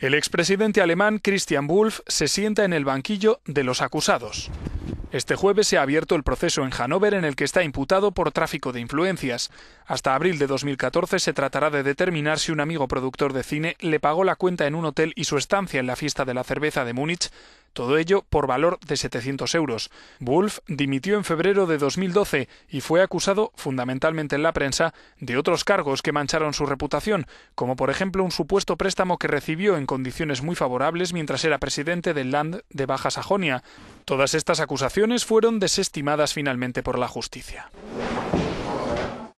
El expresidente alemán Christian Wulff se sienta en el banquillo de los acusados. Este jueves se ha abierto el proceso en Hannover en el que está imputado por tráfico de influencias. Hasta abril de 2014 se tratará de determinar si un amigo productor de cine le pagó la cuenta en un hotel y su estancia en la fiesta de la cerveza de Múnich todo ello por valor de 700 euros. Wolf dimitió en febrero de 2012 y fue acusado, fundamentalmente en la prensa, de otros cargos que mancharon su reputación, como por ejemplo un supuesto préstamo que recibió en condiciones muy favorables mientras era presidente del Land de Baja Sajonia. Todas estas acusaciones fueron desestimadas finalmente por la justicia.